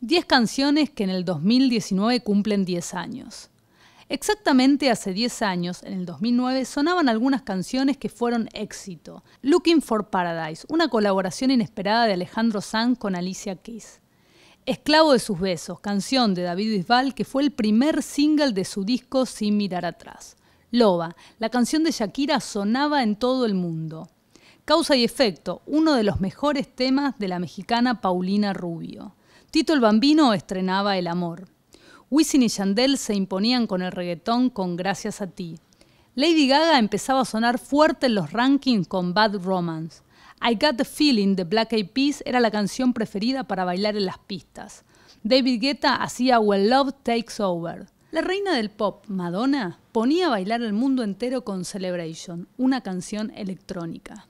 10 canciones que en el 2019 cumplen 10 años. Exactamente hace 10 años, en el 2009, sonaban algunas canciones que fueron éxito. Looking for Paradise, una colaboración inesperada de Alejandro Sanz con Alicia Keys. Esclavo de sus besos, canción de David Bisbal que fue el primer single de su disco Sin mirar atrás. Loba, la canción de Shakira sonaba en todo el mundo. Causa y efecto, uno de los mejores temas de la mexicana Paulina Rubio. Tito el Bambino estrenaba El Amor. Wisin y Yandel se imponían con el reggaetón con Gracias a ti. Lady Gaga empezaba a sonar fuerte en los rankings con Bad Romance. I Got the Feeling de Black Eyed Peas era la canción preferida para bailar en las pistas. David Guetta hacía When Love Takes Over. La reina del pop, Madonna, ponía a bailar al mundo entero con Celebration, una canción electrónica.